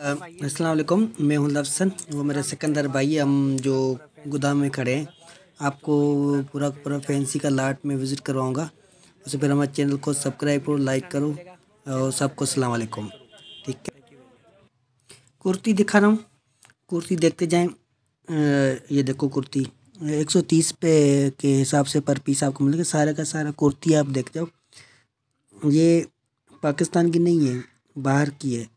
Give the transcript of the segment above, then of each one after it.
असलकुम मैं हूँ लफसन वो मेरे सिकंदर भाई हम जो गोदाम में खड़े हैं आपको पूरा पूरा फैंसी का लाट में विज़िट करवाऊँगा उससे फिर हमारे चैनल को सब्सक्राइब करो लाइक करो और सबको सलाम ठीक है कुर्ती दिखा रहा हूँ कुर्ती देखते जाए ये देखो कुर्ती 130 पे के हिसाब से पर पीस आपको मिलेगा सारा का सारा कुर्ती आप देख जाओ ये पाकिस्तान की नहीं है बाहर की है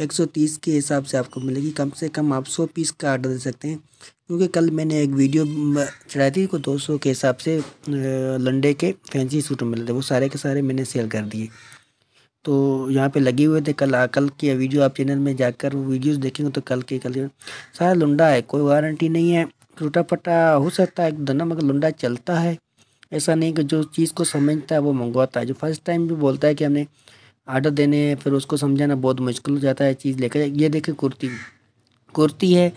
130 के हिसाब से आपको मिलेगी कम से कम आप 100 पीस का आर्डर दे सकते हैं क्योंकि कल मैंने एक वीडियो चढ़ाई थी को 200 के हिसाब से लंडे के फैंसी सूट मिले थे वो सारे के सारे मैंने सेल कर दिए तो यहाँ पे लगे हुए थे कल कल की वीडियो आप चैनल में जाकर वो वीडियोज़ देखेंगे तो कल के कल सारा लुंडा है कोई वारंटी नहीं है टूटा फटा हो सकता है एक धना मगर लुंडा चलता है ऐसा नहीं कि जो चीज़ को समझता है वो मंगवाता है जो फर्स्ट टाइम भी बोलता है कि हमने आर्डर देने फिर उसको समझाना बहुत मुश्किल हो जाता है चीज़ लेकर ये देखें कुर्ती कुर्ती है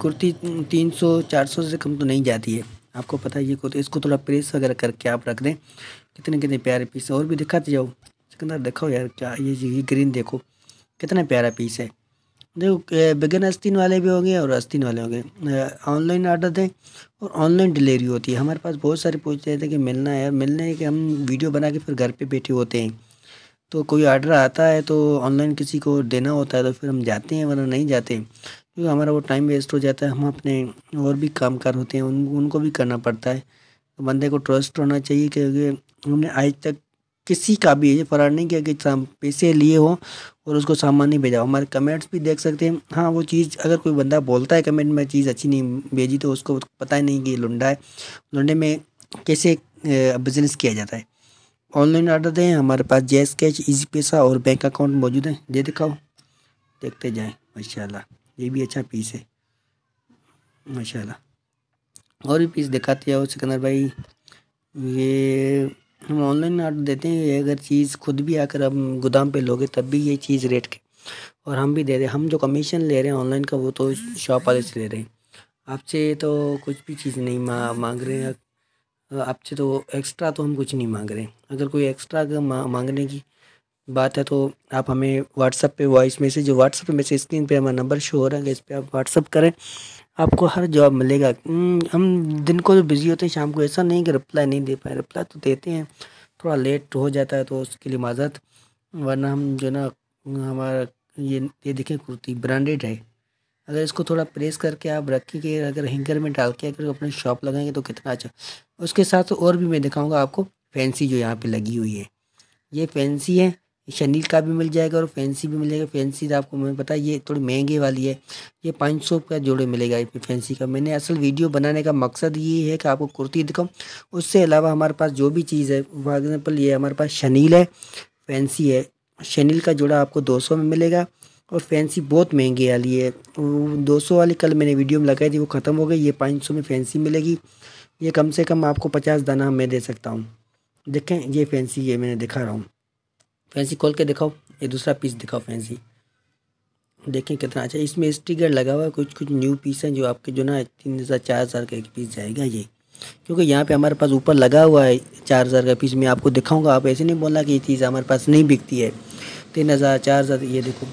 कुर्ती तीन सौ चार सौ से कम तो नहीं जाती है आपको पता है ये कुर्ती इसको थोड़ा प्रेस वगैरह करके आप रख दें कितने कितने प्यारे पीस और भी दिखाते जाओ सिकंदर देखो यार क्या ये ये ग्रीन देखो कितना प्यारा पीस है देखो बिगन अस्तिन वाले भी होंगे और आस्तीन वाले होंगे ऑनलाइन ऑर्डर दें और ऑनलाइन डिलीवरी होती है हमारे पास बहुत सारे पूछ रहे थे कि मिलना है मिलने के हम वीडियो बना के फिर घर पे बैठे होते हैं तो कोई ऑर्डर आता है तो ऑनलाइन किसी को देना होता है तो फिर हम जाते हैं वरना नहीं जाते क्योंकि हमारा वो टाइम वेस्ट हो जाता है हम अपने और भी काम कर होते हैं उन उनको भी करना पड़ता है तो बंदे को ट्रस्ट होना चाहिए क्योंकि हमने आज तक किसी का भी ये फरार नहीं किया कि पैसे लिए हो और उसको सामान नहीं भेजा हमारे कमेंट्स भी देख सकते हैं हाँ वो चीज़ अगर कोई बंदा बोलता है कमेंट में चीज़ अच्छी नहीं भेजी तो उसको पता ही नहीं कि लुंडा है लुंडे में कैसे बिजनेस किया जाता है ऑनलाइन ऑर्डर दें हमारे पास जैस कैश ईजी पैसा और बैंक अकाउंट मौजूद हैं ये दिखाओ देखते जाएं माशाल्लाह ये भी अच्छा पीस है माशाल्लाह और भी पीस दिखाते जाओ सिकंदर भाई ये हम ऑनलाइन ऑर्डर देते हैं ये अगर चीज़ खुद भी आकर हम गोदाम पे लोगे तब भी ये चीज़ रेट के और हम भी दे रहे हम जो कमीशन ले रहे हैं ऑनलाइन का वो तो शॉप वाले से ले रहे हैं आपसे तो कुछ भी चीज़ नहीं मांग रहे हैं आपसे तो एक्स्ट्रा तो हम कुछ नहीं मांग रहे अगर कोई एक्स्ट्रा अगर मांगने की बात है तो आप हमें व्हाट्सअप पे voice message WhatsApp message screen पे हमारा नंबर शो हो रहा है इस पर आप व्हाट्सअप करें आपको हर जॉब मिलेगा हम्म, हम दिन को तो बिज़ी होते हैं शाम को ऐसा नहीं कि रिप्लाई नहीं दे पाए रिप्लाई तो देते हैं थोड़ा लेट हो जाता है तो उसके लिए माजत वरना हम जो ना हमारा ये ये देखें कुर्ती ब्रांडेड है अगर इसको थोड़ा प्रेस करके आप रखी के अगर हैंगर में डाल के अगर अपने शॉप लगाएंगे तो कितना अच्छा उसके साथ और भी मैं दिखाऊँगा आपको फैंसी जो यहाँ पर लगी हुई है ये फैंसी है शनील का भी मिल जाएगा और फैंसी भी मिलेगा फैंसी तो आपको मैं पता ये थोड़ी महंगी वाली है ये पाँच सौ का जोड़े मिलेगा इस फैंसी का मैंने असल वीडियो बनाने का मकसद ये है कि आपको कुर्ती दिखाऊँ उससे अलावा हमारे पास जो भी चीज़ है फॉर एग्ज़ाम्पल ये हमारे पास शनील है फैंसी है शनील का जोड़ा आपको दो सौ में मिलेगा और फैंसी बहुत महंगी वाली है दो सौ वाली कल मैंने वीडियो में लगाई थी वो ख़त्म हो गई ये पाँच सौ में फैंसी मिलेगी ये कम से कम आपको पचास दाना मैं दे सकता हूँ देखें ये फैंसी ये मैंने दिखा रहा हूँ फैंसी खोल के दिखाओ ये दूसरा पीस दिखाओ फैंसी देखें कितना अच्छा इसमें स्टिकर लगा हुआ है कुछ कुछ न्यू पीस हैं जो आपके जो ना तीन हज़ार चार हज़ार का एक पीस जाएगा ये क्योंकि यहाँ पे हमारे पास ऊपर लगा हुआ है चार हज़ार का पीस मैं आपको दिखाऊंगा आप ऐसे नहीं बोला कि ये चीज़ हमारे पास नहीं बिकती है तीन हज़ार चार हज़ार ये देखो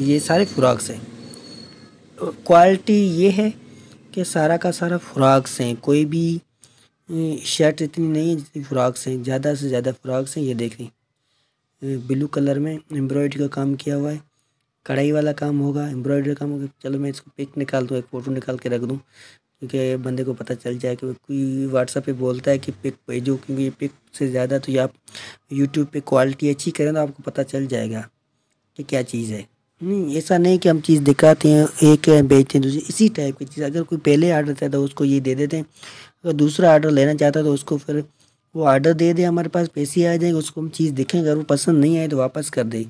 ये सारे फ्रॉक्स हैं क्वालिटी ये है कि सारा का सारा फ्रॉक्स हैं कोई भी शर्ट इतनी नहीं है जितनी फ्रॉक्स हैं ज़्यादा से ज़्यादा फ्रॉक्स हैं ये देख लें ब्लू कलर में एम्ब्रॉयडरी का काम किया हुआ है कढ़ाई वाला काम होगा एम्ब्रॉयडरी काम होगा चलो मैं इसको पिक निकाल दूँ एक फ़ोटो निकाल के रख दूँ क्योंकि बंदे को पता चल जाए कि कोई व्हाट्सअप पे बोलता है कि पिक भेजो क्योंकि पिक से ज़्यादा तो आप यूट्यूब पे क्वालिटी अच्छी करें तो आपको पता चल जाएगा कि क्या चीज़ है नहीं ऐसा नहीं कि हम चीज़ दिखाते हैं एक बेचते हैं दूसरी इसी टाइप की चीज़ अगर कोई पहले आर्डर था तो उसको ये दे देते हैं अगर दूसरा आर्डर लेना चाहता है तो उसको फिर वो आर्डर दे दे हमारे पास पैसे आ जाएंगे उसको हम चीज़ दिखें अगर वो पसंद नहीं आए तो वापस कर दें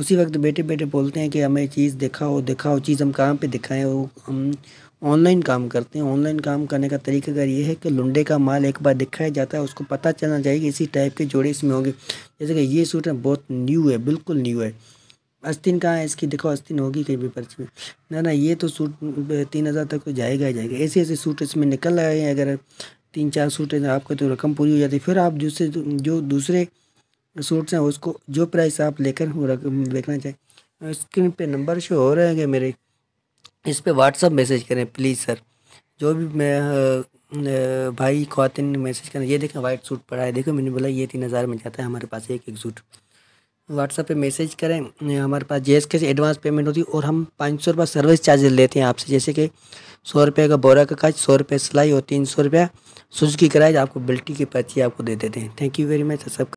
उसी वक्त बैठे बैठे बोलते हैं कि हमें चीज़ दिखाओ दिखाओ चीज़ हम कहाँ पर दिखाएँ वो हम ऑनलाइन काम करते हैं ऑनलाइन काम करने का तरीका अगर ये है कि लुंडे का माल एक बार दिखाया जाता है उसको पता चलना चाहिए कि इसी टाइप के जोड़े इसमें होंगे जैसे कि ये सूट है बहुत न्यू है बिल्कुल न्यू है अस्तिन कहाँ है इसकी देखो अस्तिन होगी कहीं भी पर्ची में ना ना ये तो सूट तीन हज़ार तक तो जाएगा ही जाएगा ऐसे ऐसे सूट इसमें निकल रहे हैं अगर तीन चार सूट है आपको तो रकम पूरी हो जाती फिर आप दूसरे जो दूसरे सूट्स हैं उसको जो प्राइस आप लेकर वो रकम देखना चाहें स्क्रीन पे नंबर शो हो रहे हैं मेरे इस पर व्हाट्सअप मैसेज करें प्लीज़ सर जो भी मैं भाई खातिन मैसेज करें ये देखें वाइट सूट पड़ा है देखो मैंने बोला ये तीन हज़ार में जाता है हमारे पास एक एक सूट व्हाट्सएप पे मैसेज करें हमारे पास जेस के एडवांस पेमेंट होती है और हम पाँच सौ रुपये सर्विस चार्जेस लेते हैं आपसे जैसे कि सौ रुपये का बोरा का काज सौ रुपये सिलाई और तीन सौ रुपया सुज की कराए आपको बिल्टी की पर्ची आपको दे देते हैं थैंक यू वेरी मच सब